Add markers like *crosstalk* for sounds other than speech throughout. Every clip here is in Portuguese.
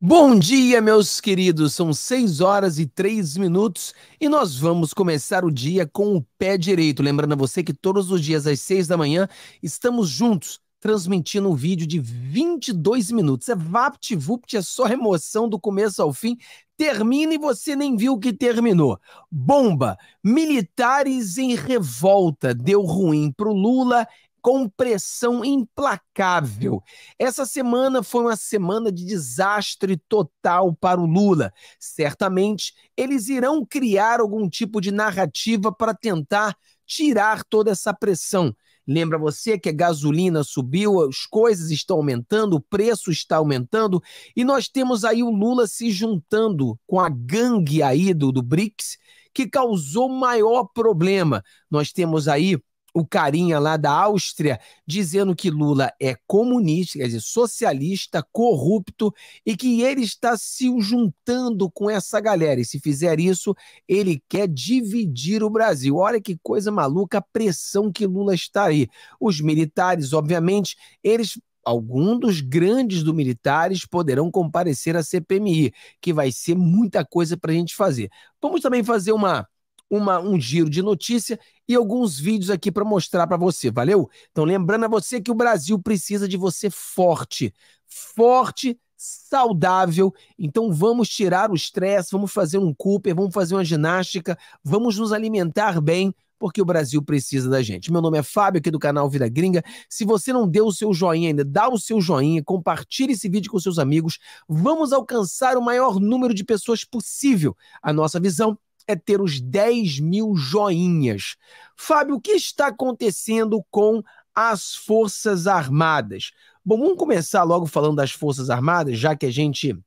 Bom dia, meus queridos. São 6 horas e 3 minutos e nós vamos começar o dia com o pé direito. Lembrando a você que todos os dias às 6 da manhã estamos juntos transmitindo um vídeo de 22 minutos. É vupt, é só remoção do começo ao fim. Termina e você nem viu que terminou. Bomba! Militares em revolta deu ruim pro Lula com pressão implacável. Essa semana foi uma semana de desastre total para o Lula. Certamente, eles irão criar algum tipo de narrativa para tentar tirar toda essa pressão. Lembra você que a gasolina subiu, as coisas estão aumentando, o preço está aumentando, e nós temos aí o Lula se juntando com a gangue aí do, do BRICS, que causou maior problema. Nós temos aí o carinha lá da Áustria dizendo que Lula é comunista, quer dizer, socialista, corrupto e que ele está se juntando com essa galera. E se fizer isso, ele quer dividir o Brasil. Olha que coisa maluca a pressão que Lula está aí. Os militares, obviamente, eles alguns dos grandes do militares poderão comparecer à CPMI, que vai ser muita coisa para a gente fazer. Vamos também fazer uma uma, um giro de notícia e alguns vídeos aqui para mostrar para você, valeu? Então, lembrando a você que o Brasil precisa de você forte, forte, saudável. Então, vamos tirar o estresse, vamos fazer um Cooper, vamos fazer uma ginástica, vamos nos alimentar bem. Porque o Brasil precisa da gente. Meu nome é Fábio, aqui do canal Vida Gringa. Se você não deu o seu joinha ainda, dá o seu joinha, compartilhe esse vídeo com seus amigos. Vamos alcançar o maior número de pessoas possível. A nossa visão é ter os 10 mil joinhas. Fábio, o que está acontecendo com as Forças Armadas? Bom, vamos começar logo falando das Forças Armadas, já que a gente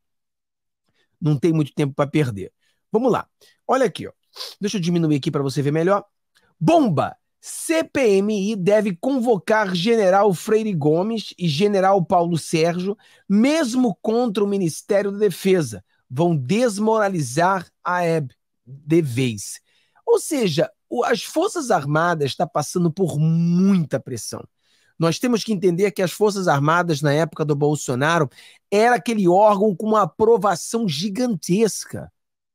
não tem muito tempo para perder. Vamos lá. Olha aqui, ó. Deixa eu diminuir aqui para você ver melhor. Bomba! CPMI deve convocar General Freire Gomes e General Paulo Sérgio, mesmo contra o Ministério da Defesa. Vão desmoralizar a EB de vez. Ou seja, as Forças Armadas estão tá passando por muita pressão. Nós temos que entender que as Forças Armadas, na época do Bolsonaro, era aquele órgão com uma aprovação gigantesca.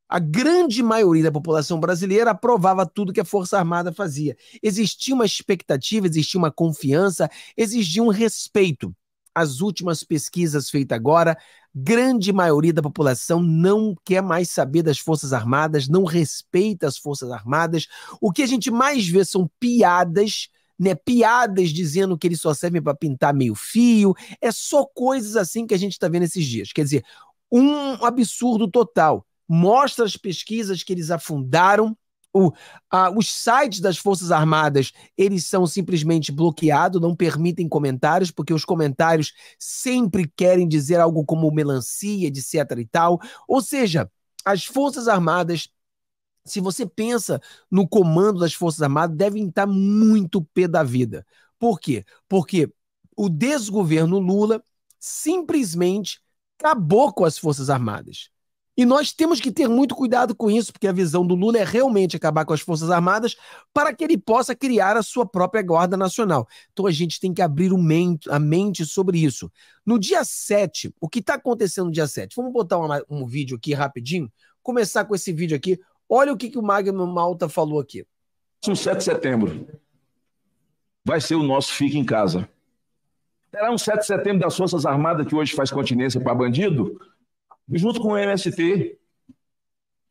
A grande maioria da população brasileira aprovava tudo que a Força Armada fazia. Existia uma expectativa, existia uma confiança, existia um respeito. As últimas pesquisas feitas agora grande maioria da população não quer mais saber das Forças Armadas, não respeita as Forças Armadas. O que a gente mais vê são piadas. Né, piadas dizendo que eles só servem para pintar meio fio, é só coisas assim que a gente está vendo esses dias. Quer dizer, um absurdo total. Mostra as pesquisas que eles afundaram, o, a, os sites das Forças Armadas, eles são simplesmente bloqueados, não permitem comentários, porque os comentários sempre querem dizer algo como melancia, etc e tal. Ou seja, as Forças Armadas se você pensa no comando das Forças Armadas, devem estar muito pé da vida. Por quê? Porque o desgoverno Lula simplesmente acabou com as Forças Armadas. E nós temos que ter muito cuidado com isso, porque a visão do Lula é realmente acabar com as Forças Armadas para que ele possa criar a sua própria Guarda Nacional. Então a gente tem que abrir mente, a mente sobre isso. No dia 7, o que está acontecendo no dia 7? Vamos botar uma, um vídeo aqui rapidinho, começar com esse vídeo aqui. Olha o que, que o Magno Malta falou aqui. O 7 de setembro vai ser o nosso Fique em Casa. Será um 7 de setembro das Forças Armadas que hoje faz continência para bandido? junto com o MST,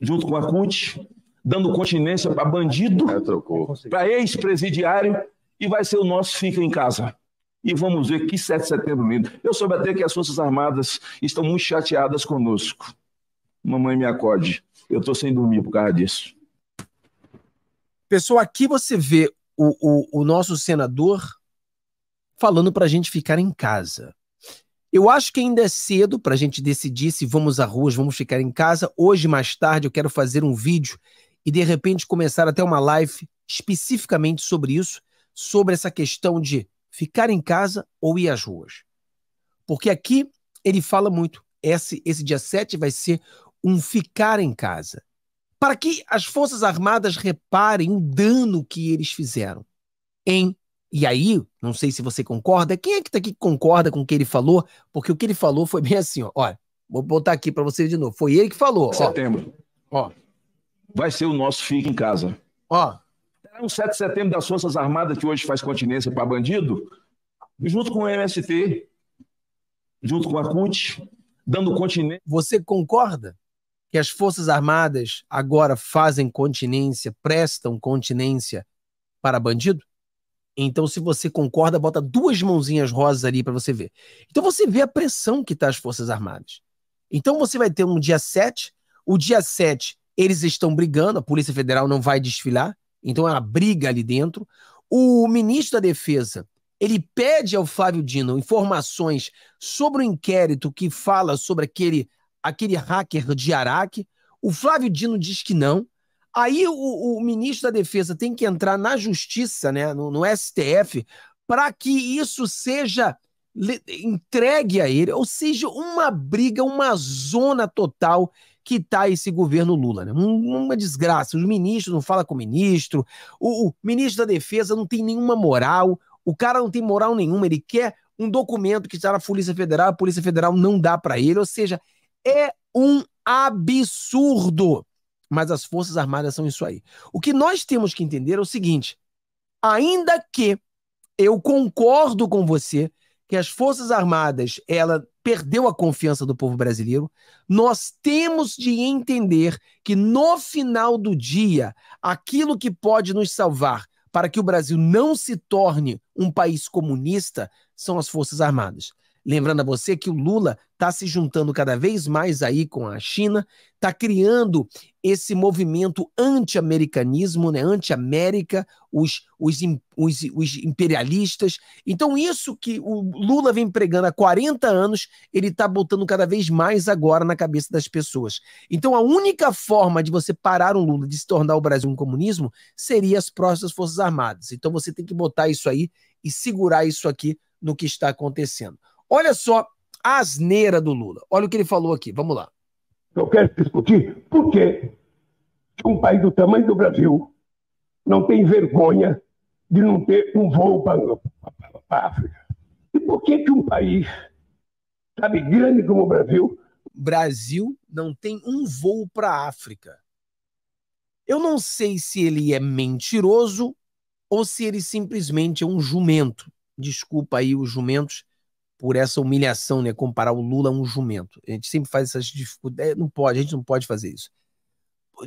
junto com a CUT, dando continência para bandido, é, para ex-presidiário, e vai ser o nosso Fica em Casa. E vamos ver que 7 de setembro lindo. Eu soube até que as Forças Armadas estão muito chateadas conosco. Mamãe me acode. Eu estou sem dormir por causa disso. Pessoal, aqui você vê o, o, o nosso senador falando para a gente ficar em casa. Eu acho que ainda é cedo para a gente decidir se vamos à rua, vamos ficar em casa. Hoje, mais tarde, eu quero fazer um vídeo e de repente começar até uma live especificamente sobre isso, sobre essa questão de ficar em casa ou ir às ruas. Porque aqui ele fala muito. Esse, esse dia 7 vai ser um ficar em casa. Para que as Forças Armadas reparem o dano que eles fizeram em e aí, não sei se você concorda, quem é que tá aqui que concorda com o que ele falou? Porque o que ele falou foi bem assim, ó. Olha, vou botar aqui para você de novo. Foi ele que falou. Setembro. Ó. Vai ser o nosso fique em casa. Ó. É um 7 de setembro das Forças Armadas que hoje faz continência para bandido, junto com o MST, junto com a CUT, dando continência. Você concorda? que as Forças Armadas agora fazem continência, prestam continência para bandido? Então, se você concorda, bota duas mãozinhas rosas ali para você ver. Então, você vê a pressão que está as Forças Armadas. Então, você vai ter um dia 7. O dia 7, eles estão brigando, a Polícia Federal não vai desfilar. Então, é uma briga ali dentro. O ministro da Defesa, ele pede ao Flávio Dino informações sobre o um inquérito que fala sobre aquele, aquele hacker de Araque. O Flávio Dino diz que não. Aí o, o, ministro da Defesa tem que entrar na justiça, né, no, no STF, para que isso seja entregue a ele, ou seja, uma briga, uma zona total que está esse governo Lula, né? Uma desgraça. Os ministros não falam com o ministro, o, o ministro da Defesa não tem nenhuma moral, o cara não tem moral nenhuma, ele quer um documento que está na Polícia Federal, a Polícia Federal não dá para ele, ou seja, é um absurdo mas as Forças Armadas são isso aí. O que nós temos que entender é o seguinte: ainda que eu concordo com você que as Forças Armadas, ela perdeu a confiança do povo brasileiro, nós temos de entender que no final do dia, aquilo que pode nos salvar para que o Brasil não se torne um país comunista são as Forças Armadas. Lembrando a você que o Lula está se juntando cada vez mais aí com a China, está criando esse movimento anti-americanismo, né? anti-América, os, os, os, os, imperialistas. Então, isso que o Lula vem pregando há 40 anos, ele está botando cada vez mais agora na cabeça das pessoas. Então, a única forma de você parar um Lula de se tornar o Brasil um comunismo seria as próximas Forças Armadas. Então, você tem que botar isso aí e segurar isso aqui no que está acontecendo. Olha só a asneira do Lula. Olha o que ele falou aqui. Vamos lá. Eu quero discutir por que um país do tamanho do Brasil não tem vergonha de não ter um voo para a África. E por que, que um país, sabe, grande como o Brasil. Brasil não tem um voo para a África. Eu não sei se ele é mentiroso ou se ele simplesmente é um jumento. Desculpa aí os jumentos por essa humilhação, né? Comparar o Lula a um jumento. A gente sempre faz essas dificuldades. É, não pode, a gente não pode fazer isso.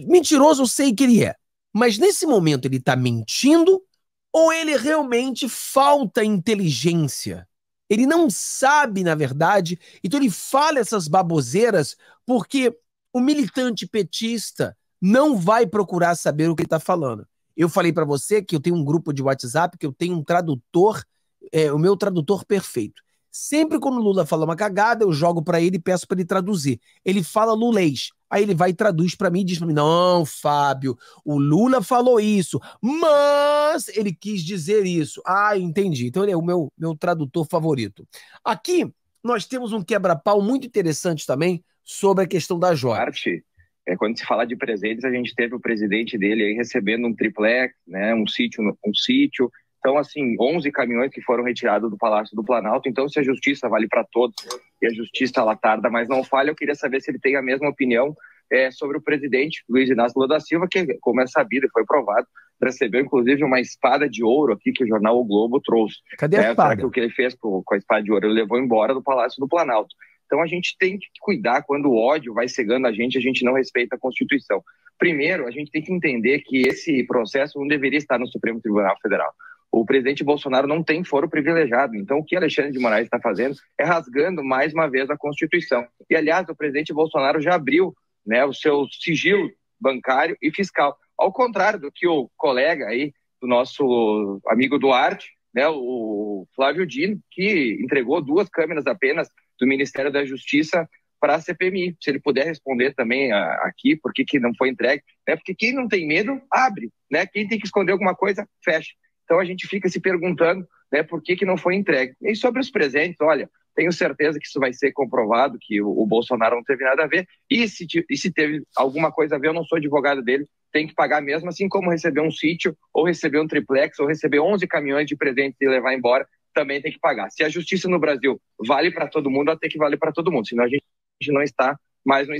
Mentiroso, eu sei que ele é. Mas nesse momento ele está mentindo ou ele realmente falta inteligência? Ele não sabe, na verdade, então ele fala essas baboseiras porque o militante petista não vai procurar saber o que ele está falando. Eu falei para você que eu tenho um grupo de WhatsApp, que eu tenho um tradutor, é, o meu tradutor perfeito. Sempre quando o Lula fala uma cagada, eu jogo para ele e peço para ele traduzir. Ele fala lulês. Aí ele vai e traduz para mim e diz para mim: "Não, Fábio, o Lula falou isso, mas ele quis dizer isso". Ah, entendi. Então ele é o meu meu tradutor favorito. Aqui nós temos um quebra-pau muito interessante também sobre a questão da joia. Arte. É, quando se fala de presentes, a gente teve o presidente dele aí recebendo um triplex, né, um sítio, um sítio, então, assim, 11 caminhões que foram retirados do Palácio do Planalto. Então, se a justiça vale para todos e a justiça ela tarda, mas não falha, eu queria saber se ele tem a mesma opinião é, sobre o presidente Luiz Inácio Lula da Silva, que, como é sabido e foi provado, recebeu inclusive uma espada de ouro aqui que o jornal O Globo trouxe. Cadê a é, espada? O que ele fez com a espada de ouro? Ele levou embora do Palácio do Planalto. Então a gente tem que cuidar quando o ódio vai cegando a gente, a gente não respeita a Constituição. Primeiro, a gente tem que entender que esse processo não deveria estar no Supremo Tribunal Federal o presidente Bolsonaro não tem foro privilegiado. Então, o que Alexandre de Moraes está fazendo é rasgando mais uma vez a Constituição. E, aliás, o presidente Bolsonaro já abriu né, o seu sigilo bancário e fiscal. Ao contrário do que o colega aí, do nosso amigo Duarte, né, o Flávio Dino, que entregou duas câmeras apenas do Ministério da Justiça para a CPMI. Se ele puder responder também ah, aqui, por que, que não foi entregue, né? Porque quem não tem medo, abre, né? Quem tem que esconder alguma coisa, fecha. Então a gente fica se perguntando né, por que, que não foi entregue. E sobre os presentes, olha, tenho certeza que isso vai ser comprovado, que o, o Bolsonaro não teve nada a ver. E se, e se teve alguma coisa a ver, eu não sou advogado dele, tem que pagar mesmo, assim como receber um sítio, ou receber um triplex, ou receber 11 caminhões de presente e levar embora, também tem que pagar. Se a justiça no Brasil vale para todo mundo, ela tem que valer para todo mundo, senão a gente não está mais no.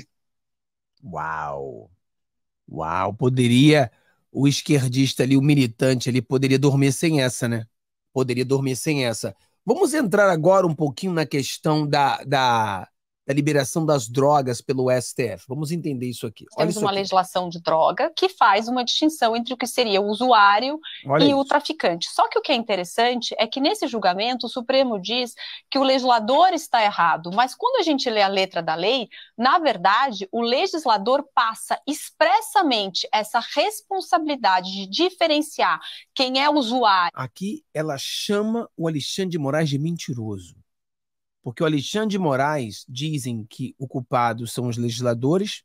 Uau! Uau! Poderia o esquerdista ali, o militante ali, poderia dormir sem essa, né? Poderia dormir sem essa. Vamos entrar agora um pouquinho na questão da, da, da liberação das drogas pelo STF. Vamos entender isso aqui. Nós temos isso uma aqui. legislação de droga que faz uma distinção entre o que seria o usuário Olha e isso. o traficante. Só que o que é interessante é que nesse julgamento o Supremo diz que o legislador está errado, mas quando a gente lê a letra da lei, na verdade, o legislador passa expressamente essa responsabilidade de diferenciar quem é o usuário. Aqui ela chama o Alexandre de Moraes de mentiroso. Porque o Alexandre de Moraes dizem que o culpado são os legisladores,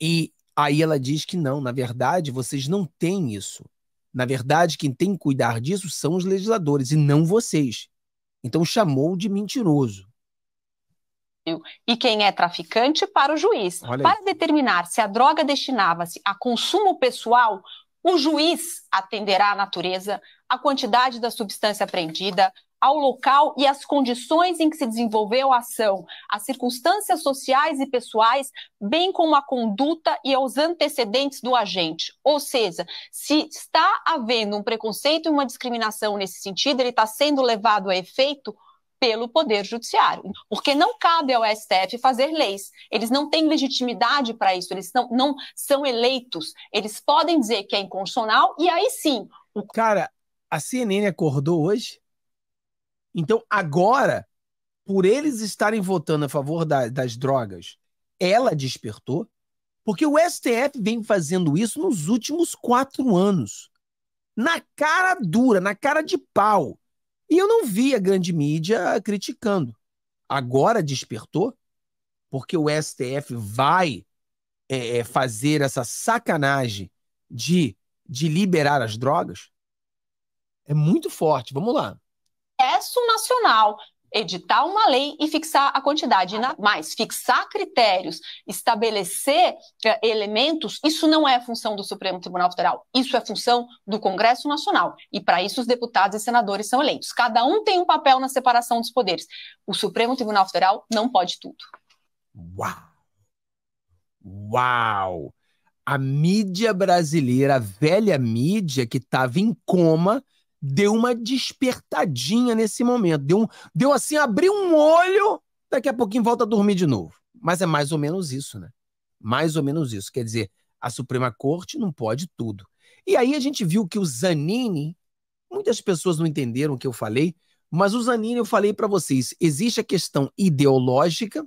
e aí ela diz que não, na verdade, vocês não têm isso. Na verdade, quem tem que cuidar disso são os legisladores e não vocês. Então chamou de mentiroso. E quem é traficante para o juiz. para determinar se a droga destinava-se a consumo pessoal, o juiz atenderá à natureza, à quantidade da substância apreendida, ao local e às condições em que se desenvolveu a ação, às circunstâncias sociais e pessoais, bem como a conduta e aos antecedentes do agente. Ou seja, se está havendo um preconceito e uma discriminação nesse sentido, ele está sendo levado a efeito pelo Poder Judiciário, porque não cabe ao STF fazer leis. Eles não têm legitimidade para isso, eles não, não são eleitos. Eles podem dizer que é inconstitucional e aí sim. O... Cara, a CNN acordou hoje então, agora, por eles estarem votando a favor da, das drogas, ela despertou, porque o STF vem fazendo isso nos últimos quatro anos. Na cara dura, na cara de pau. E eu não vi a grande mídia criticando. Agora despertou, porque o STF vai é, é, fazer essa sacanagem de, de liberar as drogas. É muito forte. Vamos lá. Congresso Nacional editar uma lei e fixar a quantidade, mas fixar critérios, estabelecer eh, elementos, isso não é função do Supremo Tribunal Federal, isso é função do Congresso Nacional. E para isso os deputados e senadores são eleitos. Cada um tem um papel na separação dos poderes. O Supremo Tribunal Federal não pode tudo. Uau! Uau! A mídia brasileira, a velha mídia que estava em coma, deu uma despertadinha nesse momento. Deu, um, deu assim, abriu um olho, daqui a pouquinho volta a dormir de novo. Mas é mais ou menos isso, né? Mais ou menos isso. Quer dizer, a Suprema Corte não pode tudo. E aí a gente viu que o Zanini, muitas pessoas não entenderam o que eu falei, mas o Zanini eu falei para vocês, existe a questão ideológica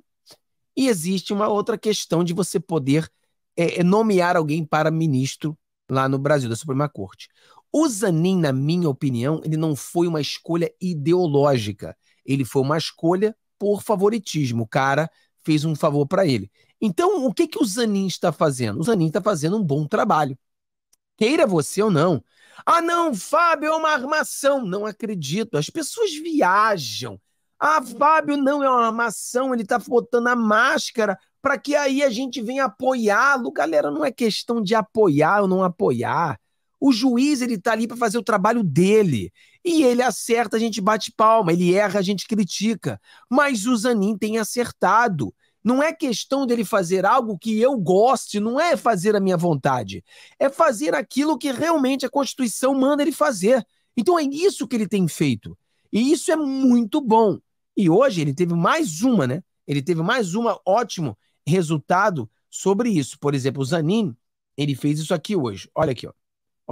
e existe uma outra questão de você poder é, é nomear alguém para ministro lá no Brasil, da Suprema Corte. O Zanin, na minha opinião, ele não foi uma escolha ideológica. Ele foi uma escolha por favoritismo. O cara fez um favor para ele. Então, o que, que o Zanin está fazendo? O Zanin está fazendo um bom trabalho. Queira você ou não. Ah, não, Fábio, é uma armação. Não acredito. As pessoas viajam. Ah, Fábio, não é uma armação. Ele está botando a máscara para que aí a gente venha apoiá-lo. Galera, não é questão de apoiar ou não apoiar. O juiz, ele tá ali para fazer o trabalho dele. E ele acerta, a gente bate palma. Ele erra, a gente critica. Mas o Zanin tem acertado. Não é questão dele fazer algo que eu goste, não é fazer a minha vontade. É fazer aquilo que realmente a Constituição manda ele fazer. Então é isso que ele tem feito. E isso é muito bom. E hoje ele teve mais uma, né? Ele teve mais uma ótimo resultado sobre isso. Por exemplo, o Zanin, ele fez isso aqui hoje. Olha aqui, ó.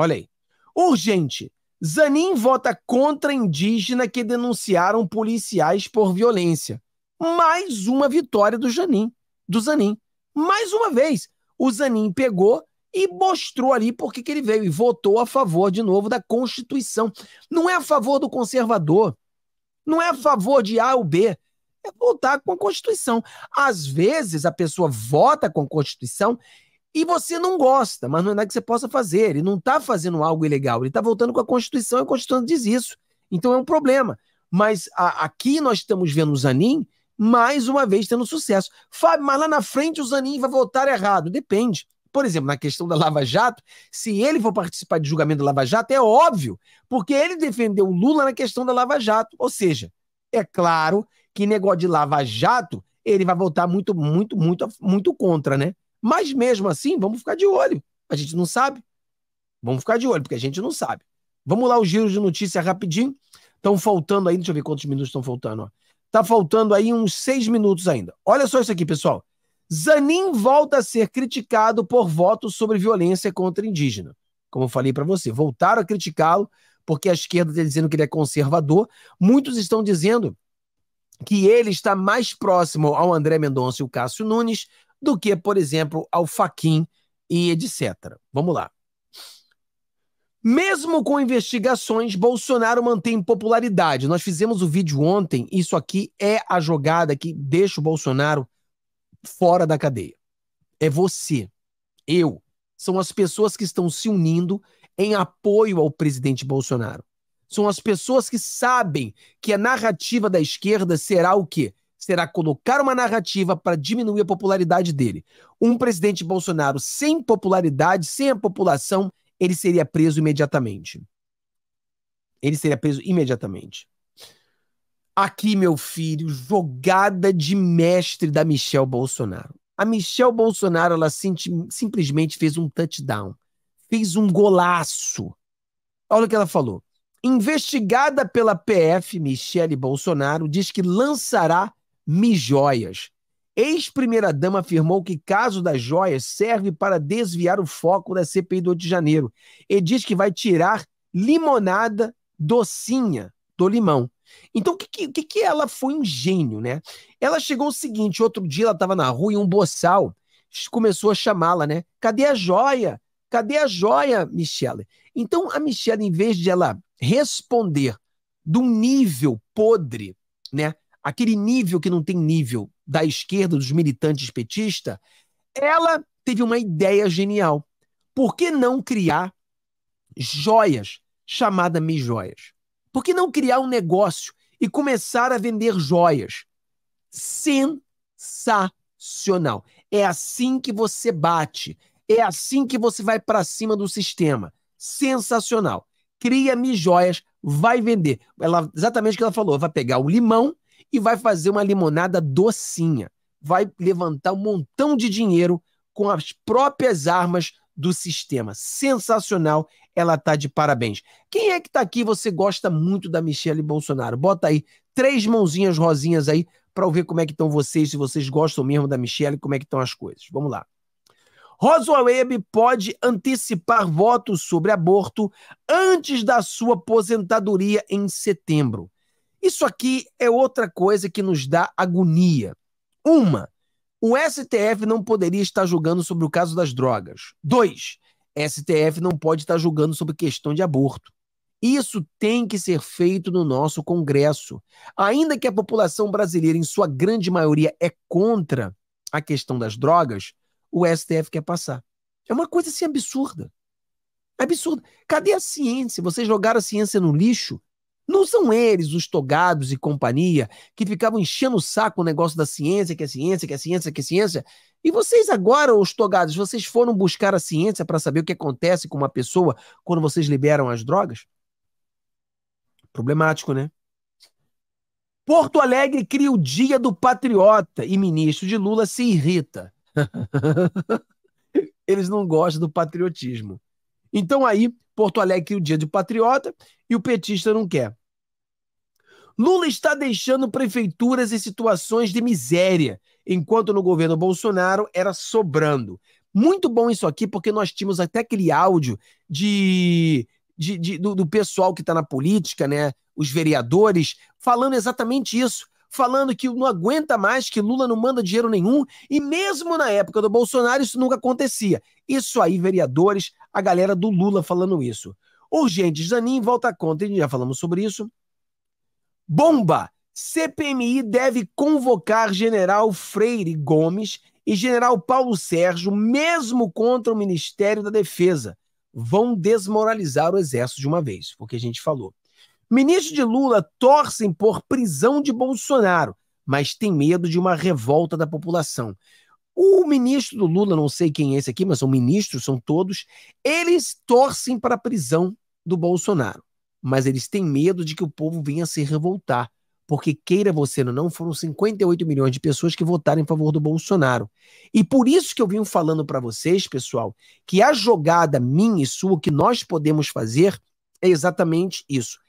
Olha aí. Urgente. Zanin vota contra indígena que denunciaram policiais por violência. Mais uma vitória do Zanin, do Zanin. Mais uma vez, o Zanin pegou e mostrou ali por que ele veio e votou a favor de novo da Constituição. Não é a favor do conservador, não é a favor de A ou B, é votar com a Constituição. Às vezes a pessoa vota com a Constituição e você não gosta, mas não é nada que você possa fazer. Ele não está fazendo algo ilegal, ele está voltando com a Constituição e a Constituição diz isso. Então é um problema. Mas a, aqui nós estamos vendo o Zanin mais uma vez tendo sucesso. Fábio, mas lá na frente o Zanin vai votar errado. Depende. Por exemplo, na questão da Lava Jato, se ele for participar de julgamento da Lava Jato, é óbvio, porque ele defendeu o Lula na questão da Lava Jato. Ou seja, é claro que negócio de Lava Jato, ele vai votar muito, muito, muito, muito contra, né? Mas mesmo assim, vamos ficar de olho. A gente não sabe. Vamos ficar de olho, porque a gente não sabe. Vamos lá, o giro de notícia rapidinho. Estão faltando aí, deixa eu ver quantos minutos estão faltando. Está Tá faltando aí uns seis minutos ainda. Olha só isso aqui, pessoal. Zanin volta a ser criticado por votos sobre violência contra indígena. Como eu falei para você, voltaram a criticá-lo porque a esquerda está dizendo que ele é conservador. Muitos estão dizendo que ele está mais próximo ao André Mendonça e o Cássio Nunes do que, por exemplo, ao Faquin e etc. Vamos lá. Mesmo com investigações, Bolsonaro mantém popularidade. Nós fizemos o vídeo ontem, isso aqui é a jogada que deixa o Bolsonaro fora da cadeia. É você, eu, são as pessoas que estão se unindo em apoio ao presidente Bolsonaro. São as pessoas que sabem que a narrativa da esquerda será o quê? será colocar uma narrativa para diminuir a popularidade dele. Um presidente Bolsonaro sem popularidade, sem a população, ele seria preso imediatamente. Ele seria preso imediatamente. Aqui, meu filho, jogada de mestre da Michelle Bolsonaro. A Michelle Bolsonaro, ela simplesmente fez um touchdown. Fez um golaço. Olha o que ela falou. Investigada pela PF, Michele Bolsonaro diz que lançará mijóias. Ex-primeira-dama afirmou que caso das joias serve para desviar o foco da CPI do Rio de Janeiro e diz que vai tirar limonada docinha do limão. Então, o que, que, que ela foi um gênio, né? Ela chegou o seguinte: outro dia ela estava na rua e um boçal começou a chamá-la, né? Cadê a joia? Cadê a joia, Michelle? Então, a Michelle, em vez de ela responder de um nível podre, né? aquele nível que não tem nível da esquerda, dos militantes petistas, ela teve uma ideia genial. Por que não criar joias, chamada Mi Joias? Por que não criar um negócio e começar a vender joias? Sensacional. É assim que você bate. É assim que você vai para cima do sistema. Sensacional. Cria-me joias, vai vender. Ela, exatamente o que ela falou: vai pegar o limão e vai fazer uma limonada docinha. Vai levantar um montão de dinheiro com as próprias armas do sistema. Sensacional, ela tá de parabéns. Quem é que tá aqui você gosta muito da Michelle Bolsonaro? Bota aí três mãozinhas rosinhas aí para eu ver como é que estão vocês, se vocês gostam mesmo da Michelle, como é que estão as coisas. Vamos lá. Rosa Weber pode antecipar votos sobre aborto antes da sua aposentadoria em setembro. Isso aqui é outra coisa que nos dá agonia. Uma, o STF não poderia estar julgando sobre o caso das drogas. Dois, STF não pode estar julgando sobre questão de aborto. Isso tem que ser feito no nosso Congresso. Ainda que a população brasileira, em sua grande maioria, é contra a questão das drogas, o STF quer passar. É uma coisa assim absurda. Absurda. Cadê a ciência? Vocês jogaram a ciência no lixo não são eles, os togados e companhia, que ficavam enchendo o saco o negócio da ciência, que é ciência, que é ciência, que é ciência. E vocês agora, os togados, vocês foram buscar a ciência para saber o que acontece com uma pessoa quando vocês liberam as drogas? Problemático, né? Porto Alegre cria o Dia do Patriota e ministro de Lula se irrita. *laughs* Eles não gostam do patriotismo. Então aí, Porto Alegre cria o dia de patriota e o petista não quer. Lula está deixando prefeituras em situações de miséria, enquanto no governo Bolsonaro era sobrando. Muito bom isso aqui, porque nós tínhamos até aquele áudio de, de, de do, do pessoal que está na política, né? Os vereadores, falando exatamente isso falando que não aguenta mais, que Lula não manda dinheiro nenhum, e mesmo na época do Bolsonaro isso nunca acontecia. Isso aí, vereadores, a galera do Lula falando isso. Urgente, Zanin volta e já falamos sobre isso. Bomba! CPMI deve convocar general Freire Gomes e general Paulo Sérgio, mesmo contra o Ministério da Defesa. Vão desmoralizar o exército de uma vez, porque a gente falou. Ministros de Lula torcem por prisão de Bolsonaro, mas têm medo de uma revolta da população. O ministro do Lula, não sei quem é esse aqui, mas são ministros, são todos, eles torcem para a prisão do Bolsonaro, mas eles têm medo de que o povo venha se revoltar. Porque, queira você ou não, foram 58 milhões de pessoas que votaram em favor do Bolsonaro. E por isso que eu vim falando para vocês, pessoal, que a jogada minha e sua, que nós podemos fazer, é exatamente isso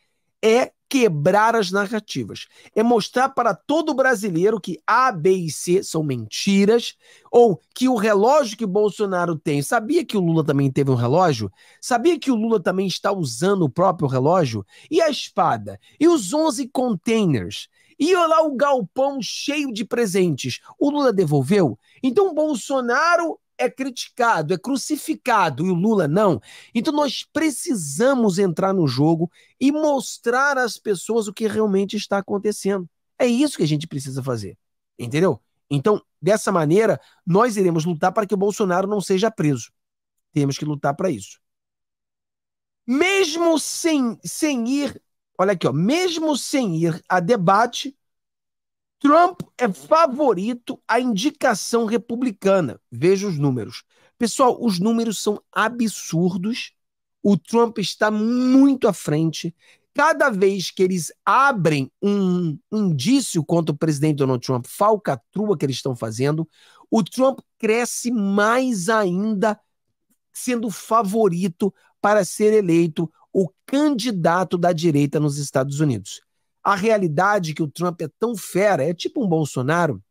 é quebrar as narrativas. É mostrar para todo brasileiro que A, B e C são mentiras, ou que o relógio que Bolsonaro tem. Sabia que o Lula também teve um relógio? Sabia que o Lula também está usando o próprio relógio? E a espada? E os 11 containers? E olha lá o galpão cheio de presentes. O Lula devolveu? Então Bolsonaro é criticado, é crucificado e o Lula não. Então nós precisamos entrar no jogo e mostrar às pessoas o que realmente está acontecendo. É isso que a gente precisa fazer, entendeu? Então, dessa maneira, nós iremos lutar para que o Bolsonaro não seja preso. Temos que lutar para isso. Mesmo sem, sem ir, olha aqui, ó, mesmo sem ir a debate, Trump é favorito à indicação republicana. Veja os números. Pessoal, os números são absurdos. O Trump está muito à frente. Cada vez que eles abrem um indício contra o presidente Donald Trump, falcatrua que eles estão fazendo, o Trump cresce mais ainda, sendo favorito para ser eleito o candidato da direita nos Estados Unidos a realidade que o Trump é tão fera, é tipo um Bolsonaro.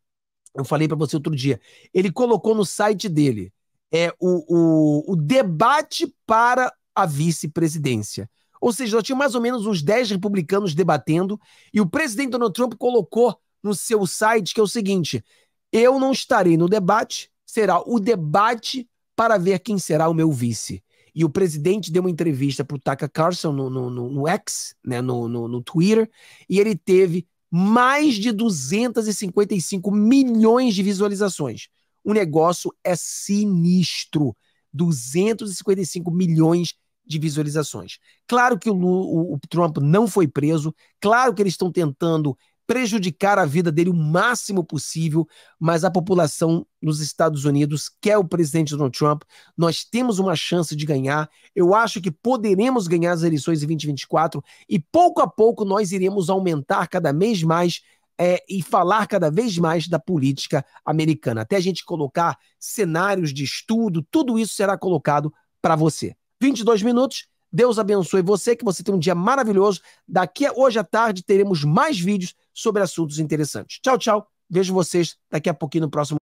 Eu falei para você outro dia. Ele colocou no site dele é o, o, o debate para a vice-presidência. Ou seja, nós tínhamos mais ou menos uns 10 republicanos debatendo e o presidente Donald Trump colocou no seu site que é o seguinte: eu não estarei no debate, será o debate para ver quem será o meu vice e o presidente deu uma entrevista para o Tucker Carlson no, no, no, no X, né, no, no, no Twitter, e ele teve mais de 255 milhões de visualizações. O negócio é sinistro. 255 milhões de visualizações. Claro que o, o, o Trump não foi preso, claro que eles estão tentando prejudicar a vida dele o máximo possível, mas a população nos Estados Unidos quer é o presidente Donald Trump. Nós temos uma chance de ganhar. Eu acho que poderemos ganhar as eleições em 2024 e pouco a pouco nós iremos aumentar cada vez mais é, e falar cada vez mais da política americana. Até a gente colocar cenários de estudo, tudo isso será colocado para você. 22 minutos. Deus abençoe você, que você tenha um dia maravilhoso. Daqui a hoje à tarde teremos mais vídeos sobre assuntos interessantes. Tchau, tchau. Vejo vocês daqui a pouquinho no próximo.